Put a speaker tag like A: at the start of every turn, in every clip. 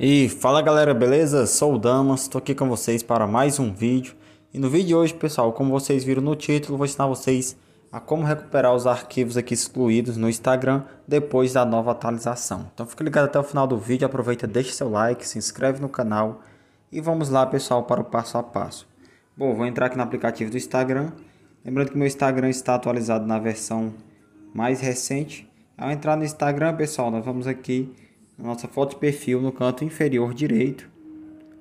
A: E fala galera, beleza? Sou o Damas, estou aqui com vocês para mais um vídeo. E no vídeo de hoje, pessoal, como vocês viram no título, vou ensinar vocês a como recuperar os arquivos aqui excluídos no Instagram depois da nova atualização. Então fica ligado até o final do vídeo, aproveita, deixa seu like, se inscreve no canal e vamos lá, pessoal, para o passo a passo. Bom, vou entrar aqui no aplicativo do Instagram. Lembrando que meu Instagram está atualizado na versão mais recente. Ao entrar no Instagram, pessoal, nós vamos aqui na nossa foto de perfil no canto inferior direito,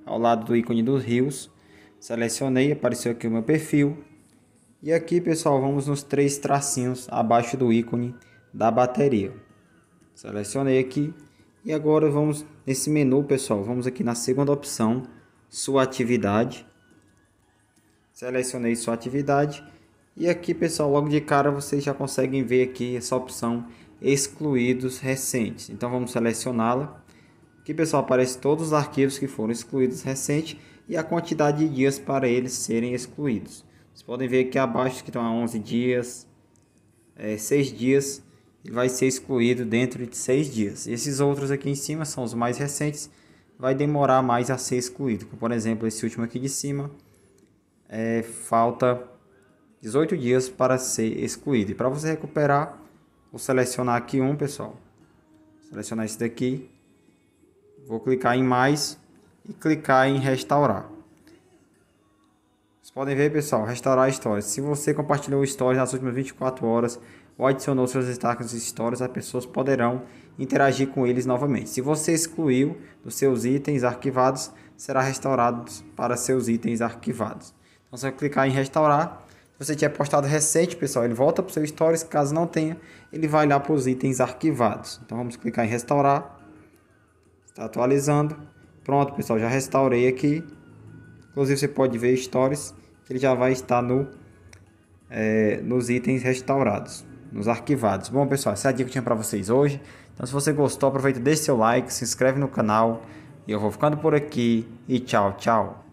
A: ao lado do ícone dos rios. Selecionei, apareceu aqui o meu perfil. E aqui, pessoal, vamos nos três tracinhos abaixo do ícone da bateria. Selecionei aqui e agora vamos nesse menu, pessoal, vamos aqui na segunda opção, sua atividade. Selecionei sua atividade e aqui, pessoal, logo de cara vocês já conseguem ver aqui essa opção excluídos recentes. Então vamos selecioná-la. Aqui, pessoal, aparece todos os arquivos que foram excluídos recente e a quantidade de dias para eles serem excluídos. Vocês podem ver aqui abaixo que estão a 11 dias, é, 6 dias, ele vai ser excluído dentro de 6 dias. Esses outros aqui em cima são os mais recentes, vai demorar mais a ser excluído. Por exemplo, esse último aqui de cima, é, falta 18 dias para ser excluído. E para você recuperar, Vou selecionar aqui um, pessoal. Selecionar esse daqui. Vou clicar em mais e clicar em restaurar. Vocês podem ver, pessoal, restaurar histórias. Se você compartilhou histórias nas últimas 24 horas ou adicionou seus destaques de histórias, as pessoas poderão interagir com eles novamente. Se você excluiu dos seus itens arquivados, será restaurado para seus itens arquivados. Então, você clicar em restaurar se você tiver postado recente, pessoal, ele volta para o seu Stories. Caso não tenha, ele vai lá para os itens arquivados. Então vamos clicar em restaurar. Está atualizando. Pronto, pessoal, já restaurei aqui. Inclusive você pode ver Stories, que ele já vai estar no, é, nos itens restaurados, nos arquivados. Bom, pessoal, essa é a dica que eu tinha para vocês hoje. Então se você gostou, aproveita, deixa seu like, se inscreve no canal. E eu vou ficando por aqui e tchau, tchau.